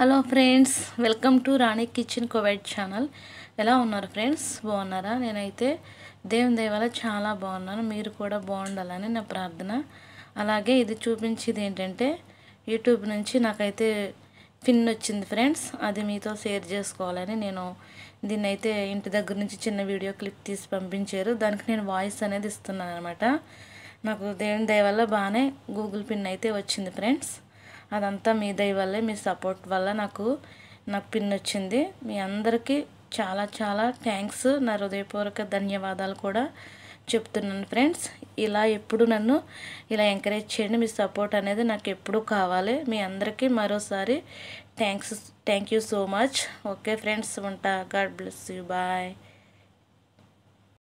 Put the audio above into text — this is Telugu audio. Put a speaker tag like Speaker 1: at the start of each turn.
Speaker 1: hello friends welcome to Rani kitchen కోవైట్ ఛానల్ ఎలా ఉన్నారు ఫ్రెండ్స్ బాగున్నారా నేనైతే దేవుని దేవాల చాలా బాగున్నాను మీరు కూడా బాగుండాలని నా ప్రార్థన అలాగే ఇది చూపించేది ఏంటంటే యూట్యూబ్ నుంచి నాకైతే పిన్ వచ్చింది ఫ్రెండ్స్ అది మీతో షేర్ చేసుకోవాలని నేను దీన్ని అయితే ఇంటి దగ్గర నుంచి చిన్న వీడియో క్లిప్ తీసి పంపించారు దానికి నేను వాయిస్ అనేది ఇస్తున్నాను అనమాట నాకు దేవుని దేవాల బాగానే గూగుల్ పిన్ అయితే వచ్చింది ఫ్రెండ్స్ అదంతా మీ దయ వల్లే మీ సపోర్ట్ వల్ల నాకు నాకు పిన్ వచ్చింది మీ అందరికీ చాలా చాలా థ్యాంక్స్ నా హృదయపూర్వక ధన్యవాదాలు కూడా చెప్తున్నాను ఫ్రెండ్స్ ఇలా ఎప్పుడు నన్ను ఇలా ఎంకరేజ్ చేయండి మీ సపోర్ట్ అనేది నాకు ఎప్పుడు కావాలి మీ అందరికీ మరోసారి thanks thank you so much okay friends ఉంటా గాడ్ బ్లెస్ యూ బాయ్